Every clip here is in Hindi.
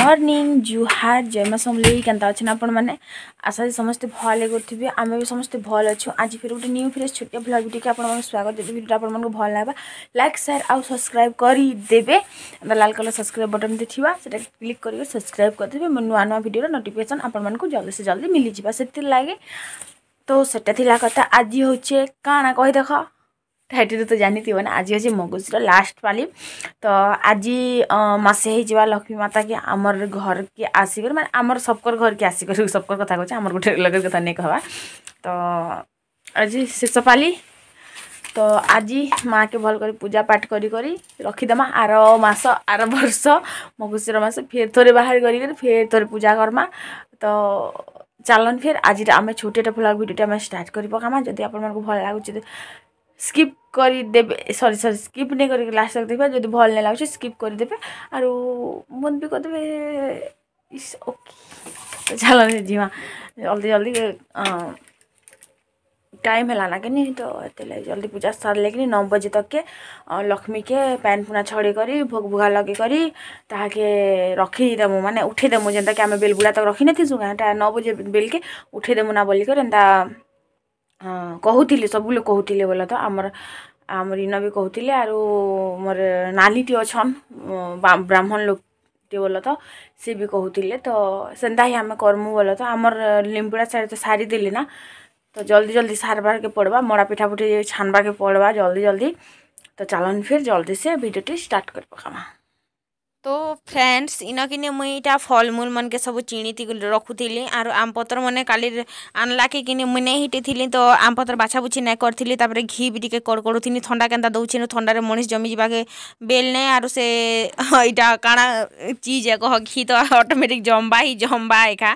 মর্নিং জুহার জয় মা সমলেই কেনা অনেক আপন মানে আশা যে সমস্ত ভাল করবে আমি বি সমস্ত ভাল অছু আজ ফের গোটে নিউ ফ্রেশ ছোটিয়া ভ্লগ ভিডিওকে আপনার স্বাগত যদি ভিডিওটা আপনার ভাল লাগবা লাইক সেয়ার আউ সবসক্রাইব করে দেবে লাল কলর সবসক্রাইব বটন থাকা সেটা ক্লিক করি সবসক্রাইব করেদেবে মো নূয়া নূয়া ভিডিওর নোটিফিকেসন আপনার জলদি সে জলদি মিলিযা সেতির লাগে তো সেটা লা কথা আজ হচ্ছে কাণা কই দেখ ଟାଇଟଲ୍ ତ ଜାଣିଥିବ ନା ଆଜି ହେଉଛି ମଗୁଶୀର ଲାଷ୍ଟ ପାଲି ତ ଆଜି ମାସେ ହେଇଯିବା ଲକ୍ଷ୍ମୀ ମାତାକେ ଆମର ଘରକେ ଆସିକରି ମାନେ ଆମର ସବକର ଘରକେ ଆସିକରି ସବକର କଥା କହୁଛେ ଆମର ଗୋଟେ ଲଗର କଥା ନେଇ କହବା ତ ଆଜି ଶେଷ ପାଲି ତ ଆଜି ମାଆକେ ଭଲ କରି ପୂଜା କରି କରି ରଖିଦେମା ଆର ମାସ ଆର ବର୍ଷ ମଗୁଶୀର ମାସ ଫେର୍ ଥରେ ବାହାର କରିକରି ଫେର୍ ଥରେ ପୂଜା କର୍ମା ତ ଚାଲନ୍ ଫେର୍ ଆଜିର ଆମେ ଛୋଟିଆଟା ଭ୍ଲଗ୍ ଭିଡ଼ିଓଟି ଆମେ ଷ୍ଟାର୍ଟ କରି ପକାମା ଯଦି ଆପଣମାନଙ୍କୁ ଭଲ ଲାଗୁଛି स्किप गरिदे सरी सरी स्किप नै गरिक लास्ट तक जति भल नै लाग स्किप गरिदेबे आर मनपि गर्दे इस् ओके चल जामा जल्दी जल्दी टाइम होला कि त जल्दी पूजा सर किन नौ बजे तक के लक्ष्मी के पैन पुना पूना छडिक भोग भुगा लगिक ताहक रखिदेमु म उठेदेमु जनता कि आम बेल बुला तक रेखि नथिसुटा न बजे बेल के ना उठैदेमुना बोलिक ହଁ କହୁଥିଲେ ସବୁ ଲୋକ୍ କହୁଥିଲେ ବୋଲେ ତ ଆମର୍ ଆମର୍ ଇନ ବି କହୁଥିଲେ ଆରୁ ମୋର୍ ନାନୀଟି ଅଛନ୍ ବ୍ରାହ୍ମଣ ଲୋକଟେ ବୋଲେ ତ ସେ ବି କହୁଥିଲେ ତ ସେନ୍ତା ହିଁ ଆମେ କର୍ମୁଁ ବୋଲେ ତ ଆମର୍ ଲିମ୍ପଡ଼ା ଶାଢ଼ୀ ତ ସାରିଦେଲି ନା ତ ଜଲ୍ଦି ଜଲ୍ଦି ସାରବାର୍କେ ପଡ଼୍ବା ମଡ଼ା ପିଠା ପୁଠି ଛାନ୍ବାର୍କେ ପଡ଼୍ବା ଜଲ୍ଦି ଜଲ୍ଦି ତ ଚାଲନ୍ ଫିର୍ ଜଲ୍ଦି ସେ ଭିଡ଼ିଓଟି ଷ୍ଟାର୍ଟ କରି ପକାମା তো ଫ୍ରେଣ୍ଡସ୍ ଇନକିନି ମୁଇଁ ଇଟା ଫଲ୍ମୂଲ୍ ମାନ୍କେ ସବୁ ଚିଣିତି ରଖୁଥିଲି ଆରୁ ଆମ୍ପତ୍ର ମାନେ କାଲି ଆନ୍ଲାକେ କିନି ମୁଇଁ ନେଇ ହିଟିଥିଲି ତ ଆମ୍ପତ୍ର ବାଛାବୁଛି ନାଇଁ କରିଥିଲି ତାପରେ ଘି ବି ଟିକେ କଡ଼କଡ଼ୁଥିଲି ଥଣ୍ଡା କେନ୍ତା ଦଉଛିନୁ ଥଣ୍ଡାରେ ମଣିଷ ଜମିଯିବାକେ ବେଲ୍ ନାଇଁ ଆରୁ ସେ ଇଟା କାଣା ଚିଜ୍ କହ ଘି ତ ଅଟୋମେଟିକ୍ ଜମ୍ବା ହିଁ ଜମ୍ବା ଏକା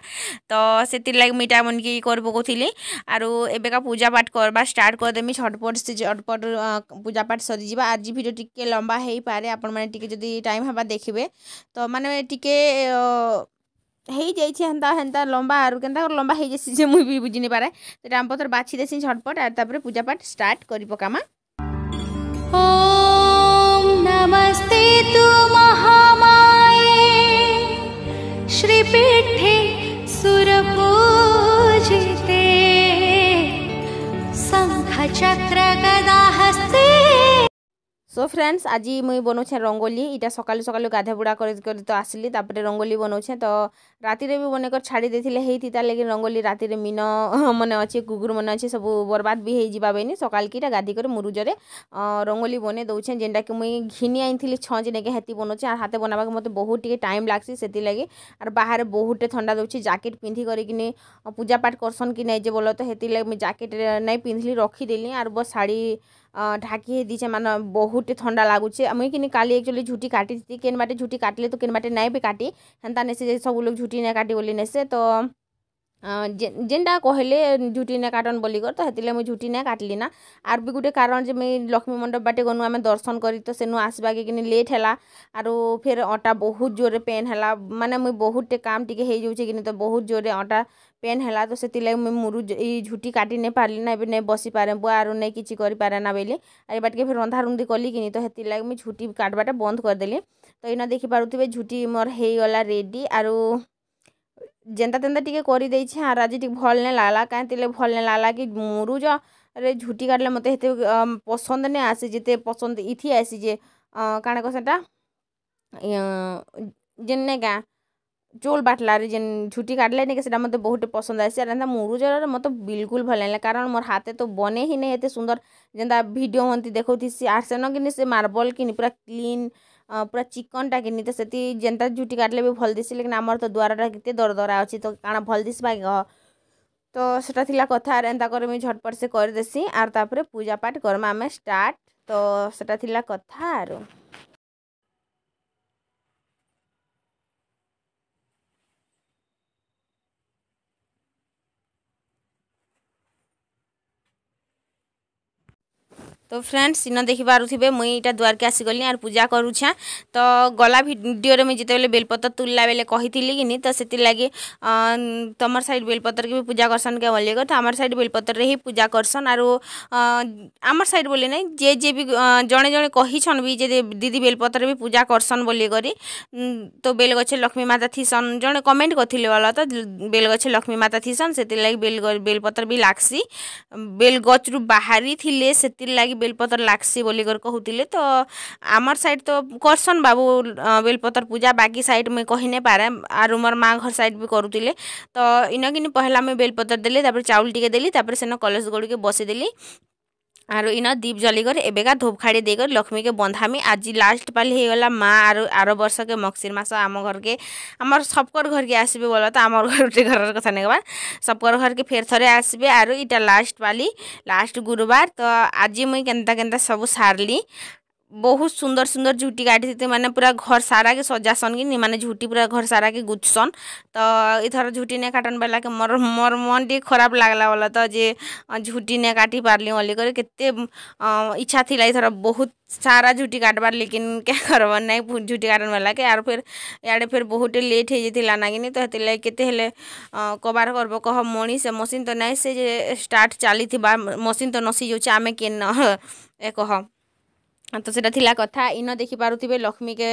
ତ ସେଥିର୍ଲାଗି ମୁଇଁ ଇଟା ମନ୍କେ କରି ପକଉଥିଲି ଆରୁ ଏବେକା ପୂଜାପାଠ କର୍ବା ଷ୍ଟାର୍ଟ କରିଦେମି ଝଟ୍ପଟ୍ ସେ ଝଟ୍ପଟ୍ ପୂଜାପାଠ ସରିଯିବା ଆଜି ଭିଡ଼ିଓ ଟିକେ ଲମ୍ବା ହେଇପାରେ ଆପଣମାନେ ଟିକେ ଯଦି ଟାଇମ୍ ହେବା ଦେଖିବେ କରିବେ ତ ମାନେ ଟିକେ ହେଇଯାଇଛି ହେନ୍ତା ହେନ୍ତା ଲମ୍ବା ଆରୁ କେନ୍ତା ଲମ୍ବା ହେଇଯାଇଛି ଯେ ମୁଇଁ ବି ବୁଝିନି ପାରେ ସେଟା ଆମ ପତ୍ର ବାଛି ଦେସି ଝଟପଟ ଆର୍ ତାପରେ ପୂଜା ଷ୍ଟାର୍ଟ କରି ପକାମା ନମସ୍ତେ ତୁ ମହାମାୟେ ଶ୍ରୀପୀଠେ সো ফ্রেন্ডস আজি মুই বনাউছে রঙ্গোলি এটা সকালে সকালে গাধা বুড়া করে করে তো আসলি তারপরে রঙ্গোলি বনাউছে তো রাতিরে বি মনেকর ছাড়ি দিয়েছিলে হেই তার লাগি রঙ্গোলি রাতিরে মিন মানে অছে কুকুর মানে অছে সব বরবাদ বি হয়ে যা বেনি সকালকে এটা গাধি করে মুরুজরে রঙ্গোলি বনে দৌছে যেটাকি মুই ঘিনি আইনଥିଲି ছঞ্চ নেকি হেতি বনাউছে আর হাতে বনাবাকে মতো বহুত টিকে টাইম লাগছে সেতিলাগি আর বাহারে বহুটে থন্ডা দৌছে জ্যাকেট পিঁধি করিকিনি পূজা পাঠ করসন কি নাই যে বলো তো হেতিলাগি মুই জ্যাকেট নাই পিঁধিলি রখিদেলি আর বস শাড়ি ঢাকি হয়ে দিয়েছে মানে বহুত থন্ডা লাগুছে মুই কিনি কালি একচুয়ালি ঝুটি কাটিছি কেন বাটে ঝুটি কাটলে তো কেন বাটে নাই বি কাটি হেন্তা নেছে যে সব লোক ঝুটি না কাটি বলি নেছে তো ଯେନ୍ଟା କହିଲେ ଝୁଟି ନାଇଁ କାଟନ୍ ବୋଲିକରି ତ ହେଥିର୍ଲାଗି ମୁଇଁ ଝୁଟି ନାଇଁ କାଟ୍ଲି ନା ଆର୍ ବି ଗୁଟେ କାରଣ୍ ଯେ ମୁଇଁ ଲକ୍ଷ୍ମୀ ମଣ୍ଡପ୍ ବାଟେ ଗନୁ ଆମେ ଦର୍ଶନ୍ କରି ତ ସେନୁ ଆସ୍ବାକେ କିନି ଲେଟ୍ ହେଲା ଆରୁ ଫେର୍ ଅଣ୍ଟା ବହୁତ୍ ଜୋର୍ରେ ପେନ୍ ହେଲା ମାନେ ମୁଇଁ ବହୁତ୍ଟେ କାମ୍ ଟିକେ ହେଇଯାଉଛେ କିନି ତ ବହୁତ୍ ଜୋର୍ରେ ଅଣ୍ଟା ପେନ୍ ହେଲା ତ ସେଥିର୍ଲାଗି ମୁଇଁ ମୁରୁ ଇ ଝୁଟି କାଟି ନାଇଁ ପାର୍ଲି ନା ଏବେ ନାଇଁ ବସିପାରେ ବୁଆ ଆରୁ ନାଇଁ କିଛି କରିପାରେ ନା ବେଲେ ଆର୍ ଏ ବାଟ୍କେ ଫେର୍ ରନ୍ଧାରୁନ୍ଧି କଲି କିନି ତ ହେଥିର୍ଲାଗି ମୁଇଁ ଝୁଟି କାଟ୍ବାଟା ବନ୍ଦ୍ କରିଦେଲି ତ ଇନ ଦେଖିପାରୁଥିବେ ଝୁଟି ମୋର୍ ହେଇଗଲା ରେଡ଼ି ଆରୁ जेन्ता तेन्ता टी कर आर आज टी भल नहीं लगला कहीं तेल भल नहीं लगला कि मुरुज रे झुटी काटले मत पसंद ने आसे जिते पसंद इथि आसी जे कण कसटा जेन नहीं क्या चोल बाटल जेन झुटी काटले नहीं क्या मतलब बहुत पसंद आ आर एंता मुरुज मत बिलकुल भल नहीं कारण मोर हाथ तो बने ही नहीं सुंदर जेन्ता भिड हमें देखो थी आर से न कि मार्बल कि पूरा क्लीन ପୁରା ଚିକନ୍ଟାକେ କିନି ତ ସେଥି ଯେନ୍ତା ଝୁଟି କାଟିଲେ ବି ଭଲ୍ ଦିସି ଲେକିନ୍ ଆମର୍ ତ ଦୁଆରଟା କେତେ ଦରଦରା ଅଛି ତ କାଣା ଭଲ୍ ଦିଶବା କି କହ ତ ସେଟା ଥିଲା କଥା ଆର୍ ଏନ୍ତା କରି ମୁଇଁ ଝଟ୍ପଟ୍ ସେ କରିଦେସି ଆର୍ ତାପରେ ପୂଜାପାଠ୍ କର୍ମା ଆମେ ଷ୍ଟାର୍ଟ୍ ତ ସେଟା ଥିଲା କଥା ଆରୁ तो फ्रेंड्स इन पारे मुई यहाँ के आसीगली आर पूजा करुछा तो गला भिडियो मुझे जिते बेले बेलपतर तुल्ला बेले कही कि नहीं तो से लगे तुम सैड बेलपतर के भी पूजा करसन क्या बोलिए तो आम सैड बेलपतर ही पूजा करसन आर आम सैड बोले ना जे जे भी जड़े जड़े कहीछन भी जे दीदी बेलपतर भी पूजा करसन बोलिए करी तो बेल गछे लक्ष्मी माता थीसन जड़े कमेंट करते बल तो बेल गछे लक्ष्मी माता थीसन से लगे बेल बेलपतर भी लागसी बेल गछ बाहरी से लगे বেলপতর লাগসি বলিকর কহুলে তো আমার সাইড তো করসন বাবু বেলপতর পূজা বাকি সাইড মুই কহিনে পারে আর মোর মা ঘর সাইড বি করুলে তো ইনকিনি পহলা মুই বেলপতর দেলি তারপরে চাউল টিকে দেলি তারপরে সেন কলস গুড়িকে বসিদেলি आर इन दीप जलिक एका लक्ष्मी के बन्धामी आज लास्ट पाली पालीला मार वर्ष के मसिरमास आम घर के आम सबकर घर के घरक आसार कथा नै सबकर घर के फेर फेर्थर आसबे आर इटा लास्ट पाली लास्ट गुरुवार त आज म के सब सारलि बहुत सुंदर सुंदर झूठी काटी थी मैंने पूरा घर सारा के सजासन कि मैंने झुटी पूरा घर सारा के गुजसन तो इधर झूठी नहीं काटन बेला के मोर मोर मन टे खराब लगला वाला तो जे झूठी नहीं काटी पार्ली बोली कर के इच्छा थी इधर बहुत सारा झूठी काटबार लेकिन क्या करब नहीं झूठी काटन बेला के यार फिर इे फिर बहुत लेट हो ना कि तो हेतिल केते कबार करब कह मणि से मशीन तो नहीं से स्टार्ट चली मशीन तो नसी जाऊे आम के कह ତ ସେଟା ଥିଲା କଥା ଇନ ଦେଖିପାରୁଥିବେ ଲକ୍ଷ୍ମୀକେ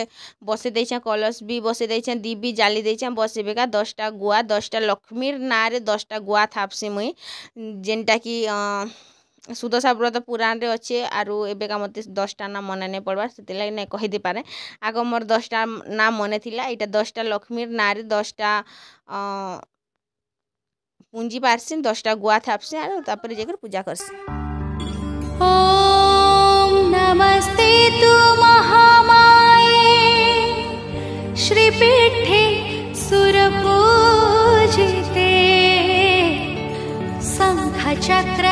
ବସେଇ ଦେଇଛେଁ କଲସ୍ ବି ବସେଇ ଦେଇଛେଁ ଦୀପ୍ ବି ଜାଲି ଦେଇଛେଁ ବସ୍ ଏବେକା ଦଶଟା ଗୁଆ ଦଶଟା ଲକ୍ଷ୍ମୀର୍ ନାଁରେ ଦଶଟା ଗୁଆ ଥାପ୍ସି ମୁଇଁ ଯେନ୍ଟାକି ସୁଦଶା ବ୍ରତ ପୁରାଣରେ ଅଛେ ଆରୁ ଏବେକା ମୋତେ ଦଶଟା ନାଁ ମନେ ନାଇଁ ପଡ଼୍ବାର୍ ସେଥିର୍ଲାଗି ନାଇଁ କହିଦେଇପାରେ ଆଗ ମୋର୍ ଦଶଟା ନାଁ ମନେ ଥିଲା ଏଇଟା ଦଶଟା ଲକ୍ଷ୍ମୀର ନାଁରେ ଦଶଟା ପୁଞ୍ଜି ପାର୍ସି ଦଶଟା ଗୁଆ ଥାପ୍ସି ଆରୁ ତା'ପରେ ଯାଇକରି ପୂଜା କର୍ସି मस्ते तु महामाये श्रीपीठे सुरपूजिते सङ्खचक्र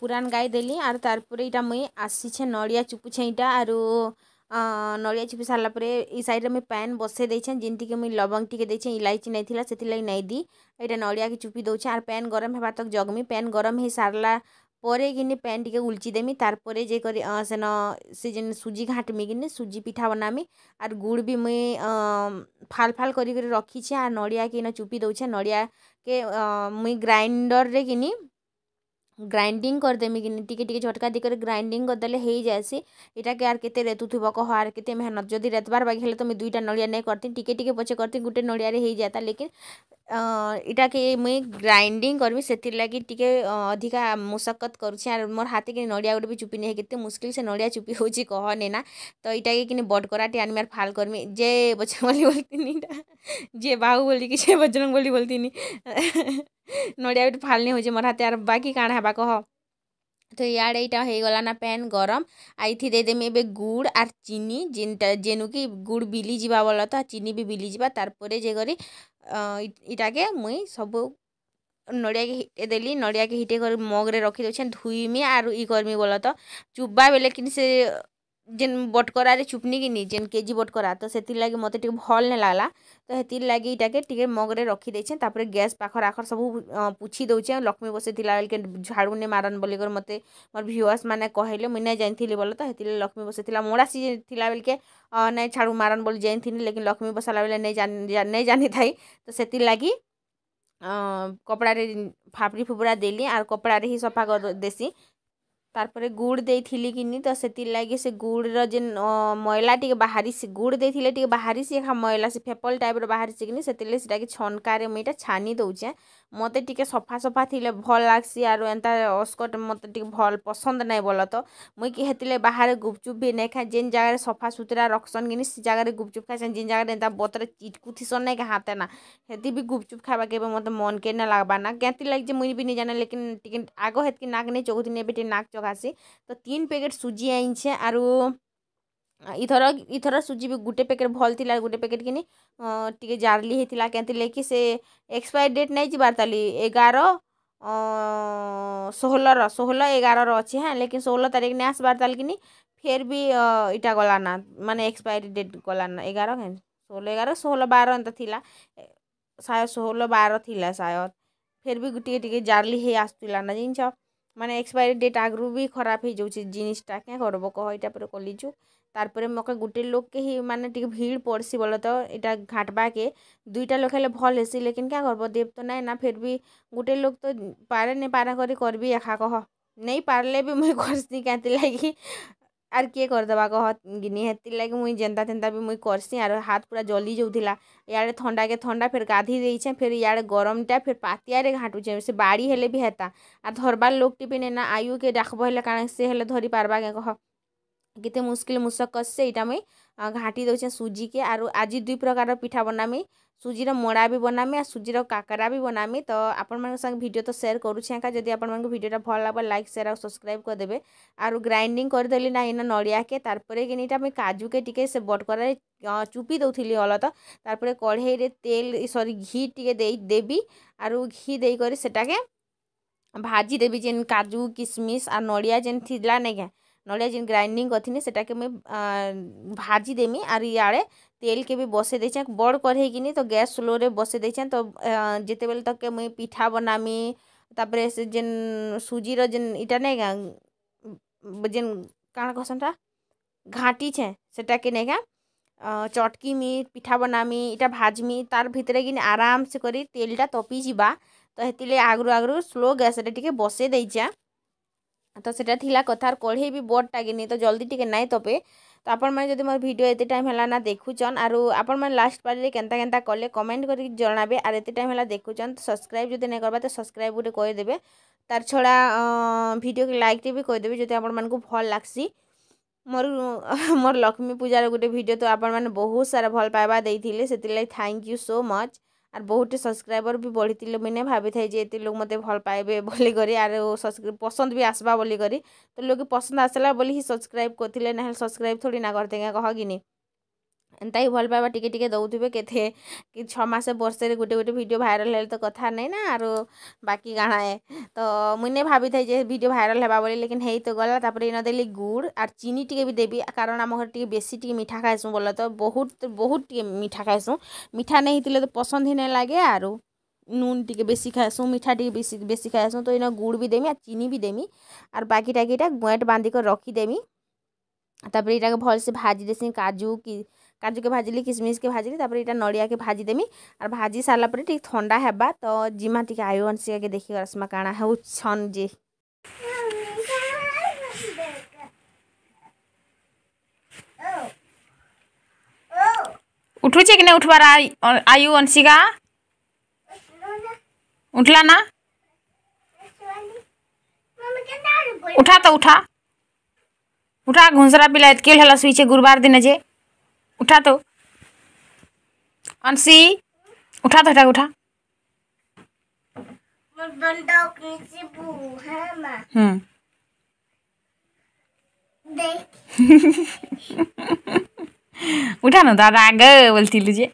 পুরাণ গাইদেলি আর তারপরে এটা মুই আসিছে নড়িয়া চুপুছে এটা আর নড়িয়া চুপি সারা পরে এই সাইডে মুই প্যান বসাই দিয়েছে যেমতিকি মুই লবঙ্গ টিকে দিয়েছে ইলাইচি নাই লা সেগে নাই দি এটা নড়িয়াকে চুপি দৌছে আর প্যান গরম হওয়া তক জগমি প্যান গরম হয়ে সারা পরে কিনি প্যান টিকে উলচি দেমি তারপরে যে করে সেন সে যেন সুজি ঘাঁটমি কিনি সুজি পিঠা বনামি আর গুড় বি মুই ফাল ফাল করি করে রখিছে আর নড়িয়া কিনা চুপি দৌছে নড়িয়াকে মুই গ্রাইন্ডর্রে কিনি ଗ୍ରାଇଣ୍ଡିଙ୍ଗ କରିଦେମି କିନି ଟିକେ ଟିକେ ଝଟକା ଦେଇକରି ଗ୍ରାଇଣ୍ଡିଙ୍ଗ କରିଦେଲେ ହେଇଯାଏସି ଇଟାକେ ଆର୍ କେତେ ରେତୁଥିବ କହ ଆର୍ କେତେ ମେହନତ ଯଦି ରେତବାର ବାକି ହେଲେ ତ ମୁଇଁ ଦୁଇଟା ନଡ଼ିଆ ନାଇଁ କରତି ଟିକେ ଟିକେ ପଛେ କରତି ଗୁଟେ ନଡ଼ିଆରେ ହେଇଯାତା ଲେକିନ୍ ଇଟାକେ ମୁଇଁ ଗ୍ରାଇଣ୍ଡିଙ୍ଗ କରିମି ସେଥିର୍ଲାଗି ଟିକେ ଅଧିକା ମୁସକ୍କତ କରୁଛି ଆର୍ ମୋର ହାତେକିନି ନଡ଼ିଆ ଗୋଟେ ବି ଚୁପି ନେଇ କେତେ ମୁସ୍କିଲ ସେ ନଡ଼ିଆ ଚୁପି ହେଉଛି କହ ନେନା ତ ଇଟାକେ କିନି ବଟକରାଟି ଆଣିମି ଆର୍ ଫାଲ କରମି ଯେ ବଛେ ବୋଲି ବୋଲିଥିନି ଇଟା ଯେ ବାହୁ ବୋଲିକି ସେ ବଜରଙ୍ଗ ବୋଲି ବୋଲିଥିନି ନଡ଼ିଆ ଗୋଟେ ଫାଳନି ହେଉଛି ମୋର ହାତେ ଆର୍ ବାକି କାଣା ହେବା କହ ତ ଇଆଡ଼େ ଏଇଟା ହେଇଗଲା ନା ପ୍ୟାନ୍ ଗରମ ଆଉ ଏଇଥି ଦେଇଦେମି ଏବେ ଗୁଡ଼ ଆର୍ ଚିନି ଯେନ୍ଟା ଯେନୁକି ଗୁଡ଼ ବିଲି ଯିବା ବୋଲ ତ ଚିନି ବି ବିଲି ଯିବା ତାର୍ପରେ ଯେ କରି ଇଟାକେ ମୁଇଁ ସବୁ ନଡ଼ିଆକେ ହିଟେ ଦେଲି ନଡ଼ିଆକେ ହିଟେ କରି ମଗ୍ରେ ରଖିଦେଉଛେଁ ଧୁଇମି ଆରୁ ଇ କର୍ମି ବୋଲ ତ ଚୁବ୍ବା ବେଲେ କିନ୍ ସେ ଯେନ୍ ବଟକରାରେ ଚୁପ୍ନିକି ନି ଯେନ୍ କେଜି ବଟକରା ତ ସେଥିର୍ଲାଗି ମୋତେ ଟିକେ ଭଲ୍ ନାଇଁ ଲାଗ୍ଲା ତ ହେଥିର୍ଲାଗି ଇଟାକେ ଟିକେ ମଗ୍ରେ ରଖିଦେଇଛେଁ ତା'ପରେ ଗ୍ୟାସ୍ ପାଖର୍ ଆଖର୍ ସବୁ ପୁଛି ଦଉଛେଁ ଆଉ ଲକ୍ଷ୍ମୀ ବସେଇଥିଲା ବେଲ୍କେ ଝାଡ଼ୁ ନାଇଁ ମାରନ୍ ବୋଲିକରି ମୋତେ ମୋର୍ ଭିୟୁଅର୍ସମାନେ କହିଲେ ମୁଇଁ ନାଇଁ ଜାନିଥିଲି ବୋଲେ ତ ହେଥିର୍ଲାଗି ଲକ୍ଷ୍ମୀ ବସେଇଥିଲା ମଡ଼ା ସିଝିଥିଲା ବେଲ୍କେ ନାଇଁ ଝାଡ଼ୁ ମାରନ୍ ବୋଲି ଜାନିଥିଲି ଲେକିନ୍ ଲକ୍ଷ୍ମୀ ବସାଲା ବେଲେ ନାଇଁ ନାଇଁ ଜାନିଥାଇ ତ ସେଥିର୍ଲାଗି କପଡ଼ାରେ ଫାପ୍ରି ଫୁପୁରା ଦେଲି ଆର୍ କପଡ଼ାରେ ହିଁ ସଫା କରିଦେସି ତାର୍ପରେ ଗୁଡ଼ ଦେଇଥିଲି କିନି ତ ସେଥିର୍ଲାଗି ସେ ଗୁଡ଼୍ର ଯେନ୍ ମଇଳା ଟିକେ ବାହାରିସି ଗୁଡ଼ ଦେଇଥିଲେ ଟିକେ ବାହାରିସି ଏଖା ମଇଳା ସେ ଫେପଲ୍ ଟାଇପ୍ର ବାହାରିସି କିନି ସେଥିର୍ଲାଗି ସେଟାକେ ଛନ୍କାରେ ମୁଇଁ ଇଟା ଛାନି ଦଉଚେଁ ମୋତେ ଟିକେ ସଫା ସଫା ଥିଲେ ଭଲ୍ ଲାଗ୍ସି ଆରୁ ଏନ୍ତା ସ୍କର୍ଟ ମୋତେ ଟିକେ ଭଲ୍ ପସନ୍ଦ ନାଇଁ ବୋଲ ତ ମୁଇଁ କି ହେତିଲେ ବାହାରେ ଗୁପଚୁପ୍ ବି ନାଇଁ ଖାଏ ଯେନ୍ ଜାଗାରେ ସଫା ସୁତୁରା ରଖସନ୍ କିନି ସେ ଜାଗାରେ ଗୁପଚୁପ୍ ଖାଏସନ୍ ଯେନ୍ ଜାଗାରେ ଏନ୍ତା ବତରେ ଚିଟକୁଥିସନ୍ ନାଇଁ କା ହାତେ ନା ହେତି ବି ଗୁପଚୁପ୍ ଖାଇବା କେବେ ମୋତେ ମନ୍କେ ନା ଲାଗ୍ବା ନା କେନ୍ତି ଲାଗି ଯେ ମୁଇଁ ବି ନାଇଁ ଜାନେ ଲେକିନ୍ ଟିକେ ଆଗ ହେତ୍କି ନାକ୍ ନାଇଁ ଚଗଉଥିନି ଏବେ ଟିକେ ନାକ୍ ଚଗାସି ତ ତିନ୍ ପ୍ୟାକେଟ୍ ସୁଜି ଆନିଛେ ଆରୁ ଇଥର ଇଥର ସୁଜି ବି ଗୁଟେ ପ୍ୟାକେଟ୍ ଭଲ୍ ଥିଲା ଗୁଟେ ପ୍ୟାକେଟ୍ କିନି ଟିକେ ଜାର୍ଲି ହେଇଥିଲା କେନ୍ତି ଲାଗି ସେ ଏକ୍ସପାୟାର୍ ଡେଟ୍ ନାଇଁ ଯିବାର୍ ତାଲି ଏଗାର ଷୋହଲର ଷୋହଲ ଏଗାରର ଅଛି ହେଁ ଲେକିନ୍ ଷୋହଲ ତାରିଖ ନାଇଁ ଆସବାର୍ ତାଲି କିନି ଫେର୍ ବି ଇଟା ଗଲାନା ମାନେ ଏକ୍ସପାୟାରୀ ଡେଟ୍ ଗଲାନା ଏଗାର କେଁ ଷୋହଲ ଏଗାର ଷୋହଲ ବାର ଏନ୍ତା ଥିଲା ସାୟ ଷୋହଲ ବାର ଥିଲା ସାୟଦ ଫେର୍ ବି ଟିକେ ଟିକେ ଜାର୍ଲି ହେଇ ଆସୁଥିଲା ନା ଜିନିଷ ମାନେ ଏକ୍ସପାୟାରୀ ଡେଟ୍ ଆଗରୁ ବି ଖରାପ ହେଇଯାଉଛି ଜିନିଷଟା କେଁ କରବ କହ ଇଟା ପରେ କଲିଛୁ তারপরে মকে গোটে লোককে হি মানে ଟିକେ ଭିଡ଼ ପଡ଼୍ସି ବୋଲେ ତ ଇଟା ଘାଣ୍ଟବାକେ ଦୁଇଟା ଲୋକ ହେଲେ ଭଲ୍ ହେସି ଲେକିନ୍ କାଁ କର୍ବ ଦେବ୍ ତ ନାଇଁ ନା ଫିର୍ ବି ଗୁଟେ ଲୋକ୍ ତ ପାରେ ନାଇଁ ପାରା କରି କର୍ବି ଏଖା କହ ନେଇ ପାର୍ଲେ ବି ମୁଇଁ କର୍ସି କାଁତି ଲାଗି ଆର୍ କିଏ କରିଦେବା କହ ଗିନି ହେଥିର୍ଲାଗି ମୁଇଁ ଯେନ୍ତା ତେନ୍ତା ବି ମୁଇଁ କର୍ସି ଆର୍ ହାତ୍ ପୁରା ଜଲି ଯାଉଥିଲା ଇଆଡ଼େ ଥଣ୍ଡାକେ ଥଣ୍ଡା ଫେର୍ ଗାଧି ଦେଇଛେଁ ଫେର୍ ଇଆଡ଼େ ଗରମଟା ଫେର୍ ପାତିଆରେ ଘାଣ୍ଟୁଛେଁ ସେ ବାଡ଼ି ହେଲେ ବି ହେତା ଆର୍ ଧରବାର୍ ଲୋକ୍ଟି ବି ନେଇନା ଆୟୁକେ ଡାକ୍ବ ହେଲେ କାଣା ସେ ହେଲେ ଧରି ପାର୍ବା କେଁ କହ କେତେ ମୁସ୍କିଲ୍ ମୁସକସ୍ ସେ ଇଟା ମୁଇଁ ଘାଣ୍ଟି ଦଉଛେଁ ସୁଜିକେ ଆରୁ ଆଜି ଦୁଇ ପ୍ରକାର ପିଠା ବନାମି ସୁଜିର ମଡ଼ା ବି ବନାମି ଆଉ ସୁଜିର କାକରା ବି ବନାମି ତ ଆପଣମାନଙ୍କ ସାଙ୍ଗେ ଭିଡ଼ିଓ ତ ସେୟାର କରୁଛେଁ ଏକା ଯଦି ଆପଣମାନଙ୍କୁ ଭିଡ଼ିଓଟା ଭଲ ଲାଗବା ଲାଇକ୍ ସେୟାର ଆଉ ସବସ୍କ୍ରାଇବ୍ କରିଦେବେ ଆରୁ ଗ୍ରାଇଣ୍ଡିଙ୍ଗ କରିଦେଲି ନା ଇନ ନଡ଼ିଆକେ ତାପରେ କିନି ଇଟା ମୁଇଁ କାଜୁକେ ଟିକେ ସେ ବଟକରାରେ ଚୁପି ଦଉଥିଲି ଅଲତ ତାପରେ କଢ଼େଇରେ ତେଲ ସରି ଘି ଟିକେ ଦେଇ ଦେବି ଆରୁ ଘି ଦେଇକରି ସେଟାକେ ଭାଜି ଦେବି ଯେନ୍ କାଜୁ କିସମିସ୍ ଆର୍ ନଡ଼ିଆ ଯେନ୍ ଥିଲା ନେଇକେଁ ନହେଲେ ଯେନ୍ ଗ୍ରାଇଣ୍ଡିଂ କରିଥିନି ସେଟାକେ ମୁଇଁ ଭାଜି ଦେମି ଆର୍ ଇଆଡ଼େ ତେଲ୍କେ ବି ବସେଇ ଦେଇଛେଁ ବଡ଼୍ କଢ଼େଇକିନି ତ ଗ୍ୟାସ୍ ସ୍ଲୋରେ ବସେଇ ଦେଇଛେଁ ତ ଯେତେବେଲେ ତକ୍କେ ମୁଇଁ ପିଠା ବନାମି ତା'ପରେ ସେ ଯେନ୍ ସୁଜିର ଯେନ୍ ଇଟା ନାଇଁ କାଏଁ ଯେନ୍ କାଣା କହେସନ୍ ହେଟା ଘାଣ୍ଟିଛେଁ ସେଟାକେ ନାଇଁ କାଏଁ ଚଟ୍କିମି ପିଠା ବନାମି ଇଟା ଭାଜ୍ମି ତାର୍ ଭିତ୍ରେ କିନି ଆରାମ୍ସେ କରି ତେଲ୍ଟା ତପିଯିବା ତ ହେଥିର୍ଲାଗି ଆଗ୍ରୁ ଆଗ୍ରୁ ସ୍ଲୋ ଗ୍ୟାସ୍ରେ ଟିକେ ବସେଇ ଦେଇଚେଁ ତ ସେଟା ଥିଲା କଥା ଆର୍ କଢ଼େଇ ବି ବଡ଼୍ଟାକିନି ତ ଜଲ୍ଦି ଟିକେ ନାଇଁ ତପେ ତ ଆପଣମାନେ ଯଦି ମୋର ଭିଡ଼ିଓ ଏତେ ଟାଇମ୍ ହେଲା ନା ଦେଖୁଛନ୍ ଆରୁ ଆପଣମାନେ ଲାଷ୍ଟ ପାଳିରେ କେନ୍ତା କେନ୍ତା କଲେ କମେଣ୍ଟ କରିକି ଜଣାବେ ଆର୍ ଏତେ ଟାଇମ୍ ହେଲା ଦେଖୁଛନ୍ ସବସ୍କ୍ରାଇବ୍ ଯଦି ନାଇଁ କରବା ତ ସବସ୍କ୍ରାଇବ୍ ଗୋଟେ କରିଦେବେ ତାର ଛଡ଼ା ଭିଡ଼ିଓକେ ଲାଇକ୍ଟେ ବି କରିଦେବେ ଯଦି ଆପଣମାନଙ୍କୁ ଭଲ୍ ଲାଗ୍ସି ମୋର ମୋର ଲକ୍ଷ୍ମୀ ପୂଜାର ଗୋଟେ ଭିଡ଼ିଓ ତ ଆପଣମାନେ ବହୁତ ସାରା ଭଲ ପାଇବା ଦେଇଥିଲେ ସେଥିଲାଗି ଥ୍ୟାଙ୍କ ୟୁ ସୋ ମଚ୍ ଆର୍ ବହୁତ୍ଟେ ସବ୍ସ୍କ୍ରାଇବର୍ ବି ବଢ଼ିଥିଲେ ମୁଇଁ ନାଇଁ ଭାବିଥାଏ ଯେ ଏତେ ଲୋକ୍ ମତେ ଭଲ୍ ପାଇବେ ବୋଲିକରି ଆରୁ ପସନ୍ଦ୍ ବି ଆସ୍ବା ବୋଲିକରି ତ ଲୋକ୍କେ ପସନ୍ଦ୍ ଆସ୍ଲା ବୋଲି ହିଁ ସବ୍ସ୍କ୍ରାଇବ୍ କରିଥିଲେ ନାଇଁ ହେଲେ ସବ୍ସ୍କ୍ରାଇବ୍ ଥୋଡ଼ି ନା କରିତେ କାଏଁ କହ କିନି ଏନ୍ତା ହିଁ ଭଲ୍ ପାଇବା ଟିକେ ଟିକେ ଦେଉଥିବେ କେତେ କି ଛଅ ମାସେ ବର୍ଷେରେ ଗୋଟେ ଗୋଟେ ଭିଡ଼ିଓ ଭାଇରାଲ୍ ହେଲେ ତ କଥା ନାଇଁ ନା ଆରୁ ବାକି କାଣା ଏ ତ ମୁଇଁ ନାଇଁ ଭାବିଥାଏ ଯେ ଭିଡ଼ିଓ ଭାଇରାଲ୍ ହେବା ବୋଲି ଲେକିନ୍ ହେଇ ତ ଗଲା ତାପରେ ଇନ ଦେଲି ଗୁଡ଼ ଆର୍ ଚିନି ଟିକେ ବି ଦେବି କାରଣ ଆମ ଘରେ ଟିକେ ବେଶୀ ଟିକେ ମିଠା ଖାଏସୁଁ ବୋଲେ ତ ବହୁତ ବହୁତ ଟିକେ ମିଠା ଖାଏସୁଁ ମିଠା ନାଇଁ ହେଇଥିଲେ ତ ପସନ୍ଦ ହିଁ ନାଇଁ ଲାଗେ ଆରୁ ନୁନ୍ ଟିକେ ବେଶୀ খাইসুঁ ମିଠା ଟିକେ ବେଶୀ ବେଶୀ খাইসুঁ ତ ଇନ গুড় ବି ଦେମି ଆର୍ ଚିନି ବି ଦେମି ଆର୍ ବାକିଟା କି ଇଟା বাঁধিক ବାନ୍ଧିକରି ରଖିଦେମି ତାପରେ ଇଟାକେ ভালসে ଭାଜି দেসি କାଜୁ କି काजू के भाजली किसमिश के भाजली तापर इटा नड़िया के भाजी देमी आर भाजी साला पर ठीक ठंडा हेबा तो जिमा ठीक आयो अंशी के देखि गरसमा काना हो छन जे उठो छे किने उठवार आयु अंशी का उठला ना उठा तो उठा उठा घुंसरा पिलाए केल हला सुई गुरुवार दिन जे उठा तो अंशी उठा तो उठा उठा हम्म उठा ना दादा आगे बोलती लीजिए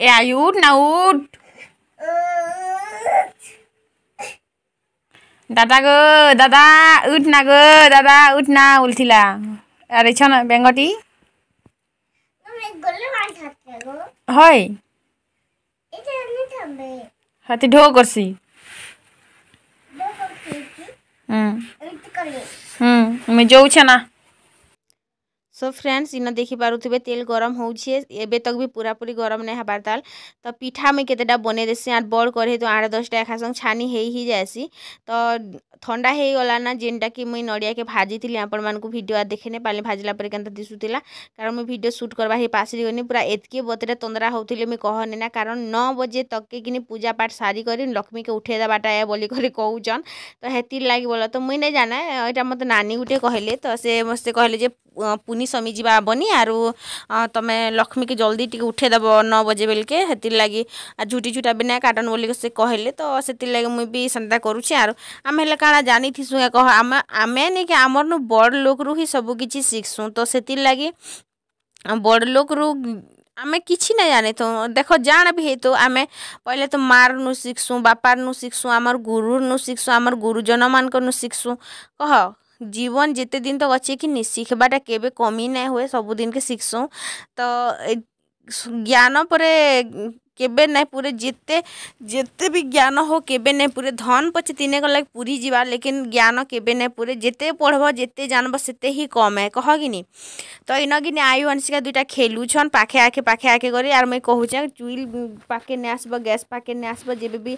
ए आई उठ ना उठ दादा गो दादा उठना गो दादा उठना उल्थिला अरे छ बेंगटी हाय हाथी ढो कर हम्म हम्म मैं जो ना सो फ्रेंड्स इन थे तेल गरम होछे तक भी पूरा पूरी गरम नहीं हबार ताल तो पिठा मुझे केत बने देसी आर बड़ कर तो आठ दसटा एका संग छानी हो ही जाएसी तो थंडा हो गला ना जेनटा कि मुई नड़िया के भाजी थी आपण मैं भिड आर देखे नहीं पाली भाजला पर के दिशुला कारण मुझे भिड सुट करवा ही पासी गनी पूरा एतक बतरे तंदरा होती मुझे कहने ना कारण नौ बजे तक कि पूजा पाठ सारी कर लक्ष्मी के उठे दबाटा ए बोली कौन तो हेती लगे बोल तो मुई नहीं जाना यहाँ मत नानी गोटे कहले तो से मत कहले पुनि ସମି ଯିବା ହେବନି ଆରୁ ତମେ ଲକ୍ଷ୍ମୀକି ଜଲ୍ଦି ଟିକେ ଉଠେଇଦେବ ନଅ ବଜେ ବେଲକେ ସେଥିର୍ ଲାଗି ଆର୍ ଝୁଟି ଝୁଟା ବି ନାଇଁ କାଟନ୍ ବୋଲିକି ସେ କହିଲେ ତ ସେଥିର୍ ଲାଗି ମୁଇଁ ବି ସେନ୍ତା କରୁଛେ ଆରୁ ଆମେ ହେଲେ କାଣା ଜାଣିଥିସୁଁ କହ ଆମେ ଆମେ ନେଇକି ଆମର୍ନୁ ବଡ଼ ଲୋକରୁ ହିଁ ସବୁ କିଛି ଶିଖସୁଁ ତ ସେଥିର୍ ଲାଗି ବଡ଼ ଲୋକରୁ ଆମେ କିଛି ନାଇଁ ଜାଣିଥାଉ ଦେଖ ଜାଣା ବି ହେଇଥାଉ ଆମେ ପहिले ତ ମାର୍ନୁ ଶିଖସୁଁ ବାପାର୍ନୁ ଶିଖସୁଁ ଆମର୍ ଗୁରୁର୍ନୁ ଶିଖସୁଁ ଆମର୍ ଗୁରୁଜନମାନଙ୍କର୍ନୁ ଶିଖସୁଁ କହ জীবন যেতে দিন তো অছেকি শিখবাটা কেবে কমি না হুয়ে ସବୁଦିନକେ ଶିଖସୁଁ ତ ଜ୍ଞାନ ପରେ କେବେ ନାଇଁ ପୁରେ ଯେତେ ଯେତେ ବି ଜ୍ଞାନ ହଉ କେବେ ନାଇଁ ପୁରେ ଧନ ପଛେ ତିନେ ଗଲେ ପୁରୀ ଯିବା ଲେକିନ୍ ଜ୍ଞାନ କେବେ ନାଇଁ ପୁରେ ଯେତେ ପଢ଼ବ ଯେତେ ଜାଣବ ସେତେ ହିଁ କମ୍ ହେ କହ କିନି ତ ଇନ କିନି ଆୟୁ ଅଂଶିକା ଦୁଇଟା ଖେଲୁଛନ୍ ପାଖେ ଆଖେ ପାଖେ ଆଖେ କରି ଆର୍ ମୁଇଁ କହୁଛେ ଚୁଇଲ୍ ପାଖେ ନାଇଁ ଆସବ ଗ୍ୟାସ୍ ପାଖେ ନାଇଁ ଆସବ ଯେବେ ବି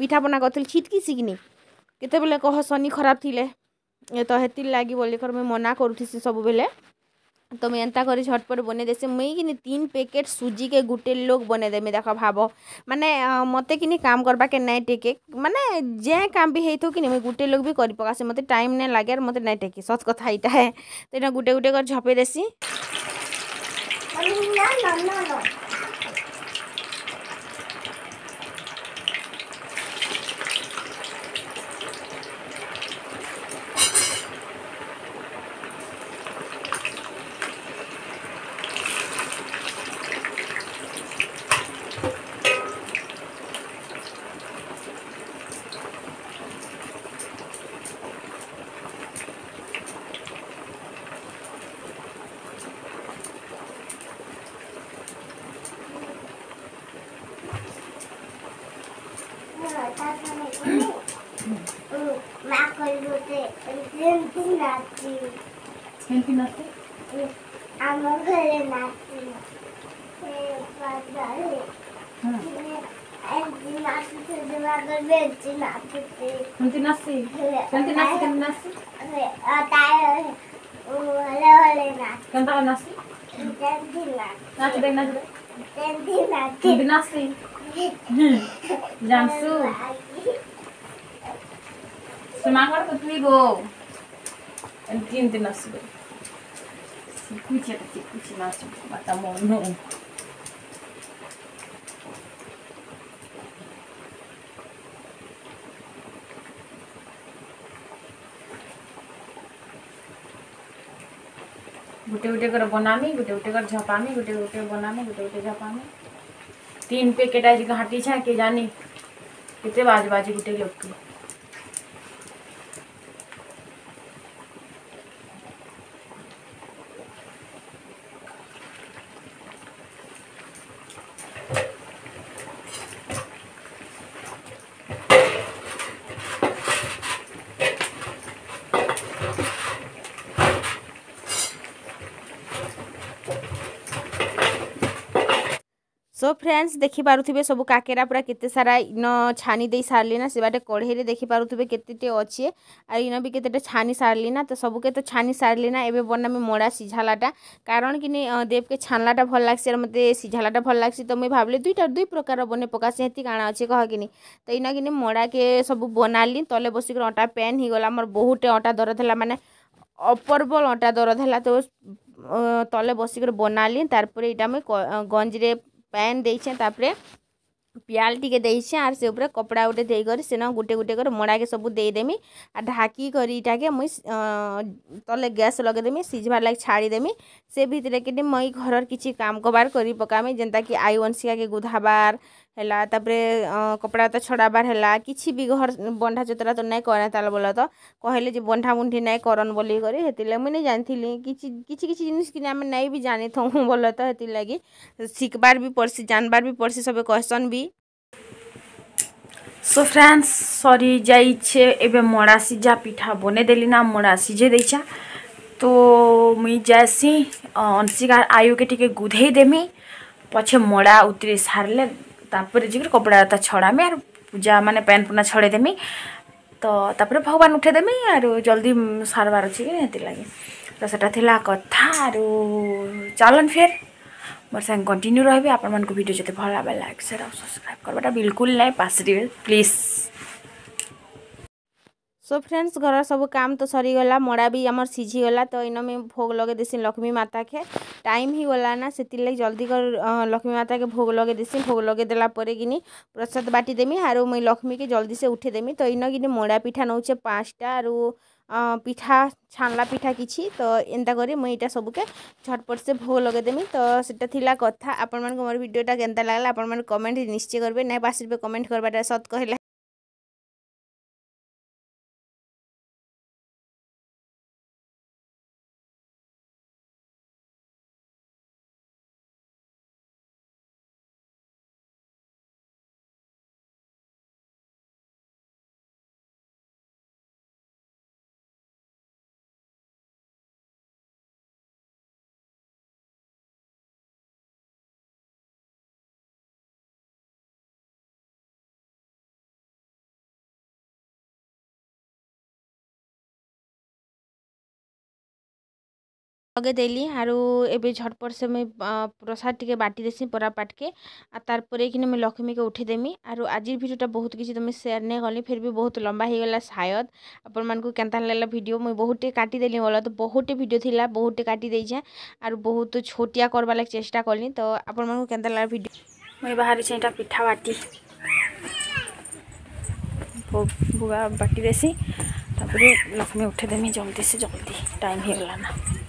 ପିଠାପନା କରିଥିଲି ଛିଟକିସି କିନି କେତେବେଳେ କହ ଶନି ଖରାପ ଥିଲେ ତ ହେଥିର୍ ଲାଗି ବୋଲିକରି ମୁଇଁ ମନା କରୁଥିସି ସବୁବେଲେ ତ ମୁଇଁ ଏନ୍ତା କରି ଝଟ୍ପଟ୍ ବନେଇ ଦେସି ମୁଇଁ କିନି ତିନ୍ ପ୍ୟାକେଟ୍ ସୁଜିକେ ଗୁଟେ ଲୋକ୍ ବନେଇ ଦେମି ଦେଖ ଭାବ ମାନେ ମତେ କିନି କାମ୍ କର୍ବାକେ ନାଇଁ ଟେକେ ମାନେ ଯେଁ କାମ୍ ବି ହେଇଥାଉ କିନି ମୁଇଁ ଗୁଟେ ଲୋକ୍ ବି କରିପକାସି ମତେ ଟାଇମ୍ ନାଇଁ ଲାଗେ ଆର୍ ମତେ ନାଇଁ ଟେକେ ସତ୍ କଥା ଇଟା ହେ ତ ଇଟା ଗୁଟେ ଗୁଟେ କରି ଝପେଇ ଦେସି Nanti nasi. Nanti nasi Ganti nasi. Kan tahu nasi? Nanti nasi. Nanti nasi. Nanti nasi. Jansu. Semangat ketemu. Nanti nanti nasi. секуть это секуть иначе, потому, ну... गोटे गोटे कर बनामी गोटे गोटे कर झपामी गोटे गोटे बनामी गोटे गोटे झपामी तीन पैकेट आज घाटी छा के जानी कितने बाज बाजी गुटे लोग की फ्रेंड्स देखिपे सब काकेरा पूरा के सारा इन छानी दे सारे ना से बाटे कढ़ई देखिपे के अच्छे आर इन भी के छानी सारे ना तो सबके तो छानी सारे ना एवं बनामी मड़ा सीझालाटा कारण कि देव के छानलाटा भल लग्सी आर मत सीझालाटा भल लगसी तो मुझे भाविली दुईटा दुई प्रकार बने पकासी हेती काଣା अच्छे कह कि तो इन कि मड़ा के सब बनाली तले बसिक अटा पेन हो गला मोर बहुत अटा दरद है मैंने ଅପର୍ବଲ ଅଣ୍ଟା ଦରଦ ହେଲା ତ ତଳେ ବସିକରି ବନାଲି ତାପରେ ଏଇଟା ମୁଇଁ ଗଞ୍ଜରେ ପ୍ୟାନ୍ ଦେଇଛେ ତାପରେ ପିଆଜ ଟିକେ ଦେଇଛେ ଆର୍ ସେ ଉପରେ କପଡ଼ା ଗୋଟେ ଦେଇକରି ସେନ ଗୋଟେ ଗୋଟେ କରି ମଡ଼ାକେ ସବୁ ଦେଇଦେମି ଆର୍ ଢାକି କରି ଇଟାକେ ମୁଇଁ ତଲେ ଗ୍ୟାସ୍ ଲଗେଇଦେମି ସିଝବାର୍ ଲାଗି ଛାଡ଼ିଦେମି ସେ ଭିତରେ କିନି ମୁଇଁ ଘରର କିଛି କାମ କବାର୍ କରି ପକାମି ଯେନ୍ତାକି ଆଇୱନ୍ସିକାକେ ଗୁଧାବାର୍ ହେଲା ତାପରେ କପଡ଼ା ତ ଛଡ଼ାବାର୍ ହେଲା କିଛି ବି ଘର୍ ବନ୍ଧା ଚତରା ତ ନାଇଁ କରେ ତାଲ ବୋଲ ତ କହିଲେ ଯେ ବନ୍ଧା ବୁନ୍ଧି ନାଇଁ କରନ୍ ବୋଲିକରି ହେଥିର୍ଲାଗି ମୁଇଁ ନାଇଁ ଜାଣିଥିଲି କିଛି କିଛି କିଛି ଜିନିଷ୍ କିନି ଆମେ ନାଇଁ ବି ଜାଣିଥାଉଁ ବୋଲ ତ ହେଥିର୍ଲାଗି ଶିଖ୍ବାର୍ ବି ପଡ଼୍ସି ଜାନ୍ବାର୍ ବି ପଡ଼୍ସି ସବେ କହେସନ୍ ବି সো ফ্রেন্ডস সরি যাইছে এবে মড়া সিজা পিঠা বনে দেলি না মড়া সিজে দেইছা তো মুই যাইসি অনসিকার আয়ুকে টিকে গুধেই দেমি পছে মড়া উতরে সারলে তাপরে যাই কপড়াটা ছড়ামি আর ପୂଜା ମାନେ ପ୍ୟାନ୍ ପୁନା ଛଡ଼େଇଦେମି ତ ତାପରେ ଭଗବାନ ଉଠେଇଦେମି ଆରୁ ଜଲ୍ଦି ସାରବାର ଅଛି କି ହେଥିର୍ଲାଗି ତ ସେଟା ଥିଲା କଥା ଆରୁ ଚାଲନ୍ ଫେର୍ ମୋର ସାଙ୍ଗେ କଣ୍ଟିନ୍ୟୁ ରହିବେ ଆପଣମାନଙ୍କୁ ଭିଡ଼ିଓ ଯଦି ଭଲ ଲାଗିଲା ଲାଇକ୍ ସେୟାର ଆଉ ସବସ୍କ୍ରାଇବ୍ କରବାଟା ବିଲକୁଲ ନାଇଁ ପାସରିବେ ପ୍ଲିଜ୍ सो फ्रेंड्स घर सब काम तो सरीगला मड़ा भी आम सीझीगला तो इन मुझे भोग लगे देसी लक्ष्मी माता के टाइम ही गला ना से जल्दी कर लक्ष्मी माता के भोग लगे देसी भोग लगे देला पर प्रसाद बाटी देमी आर मुई लक्ष्मी के जल्दी से उठे देमी तो इन कि मड़ा पिठा नौचे पाँचटा आर पिठा छाला पिठा कि तो एंता कर सबके এটা সবুকে ঝটপট সে ভোগ লগাই कथ তো সেটা থিলা কথা আপনার মোর ভিডিওটা কেনতা লাগলা আপনার কমেন্ট নিশ্চয় করবে না পাশে কমেন্ট ଲଗେଇଦେଲି ଆରୁ ଏବେ ଝଟ୍ପଟ୍ ସେ ମୁଇଁ ପ୍ରସାଦ୍ ଟିକେ ବାଟିଦେସିଁ ପରାପାଟ୍କେ ଆର୍ ତାର୍ ପରେ କିନି ମୁଇଁ ଲକ୍ଷ୍ମୀକେ ଉଠେଇଦେମି ଆରୁ ଆଜିର୍ ଭିଡ଼ିଓଟା ବହୁତ୍ କିଛି ତ ମୁଇଁ ସେୟାର୍ ନାଇଁ କଲି ଫିର୍ ବି ବହୁତ୍ ଲମ୍ବା ହେଇଗଲା ସାୟଦ୍ ଆପଣମାନଙ୍କୁ କେନ୍ତା ଲାଗ୍ଲା ଭିଡ଼ିଓ ମୁଇଁ ବହୁତ୍ଟେ କାଟିଦେଲି ବୋଲ ତ ବହୁତ୍ଟେ ଭିଡ଼ିଓ ଥିଲା ବହୁତ୍ଟେ କାଟିଦେଇଛେଁ ଆରୁ ବହୁତ୍ ଛୋଟିଆ କର୍ବାର୍ ଲାଗି ଚେଷ୍ଟା କଲି ତ ଆପଣମାନଙ୍କୁ କେନ୍ତା ଲାଗ୍ଲା ଭିଡ଼ିଓ ମୁଇଁ ବାହାରିଛେଁ ଇଟା ପିଠା ବାଟି ଭୁଗା ବାଟିଦେସି ତାପରେ ଲକ୍ଷ୍ମୀ ଉଠେଇଦେମି ଜଲ୍ଦି ସେ ଜଲ୍ଦି ଟାଇମ୍ ହେଇଗଲା ନା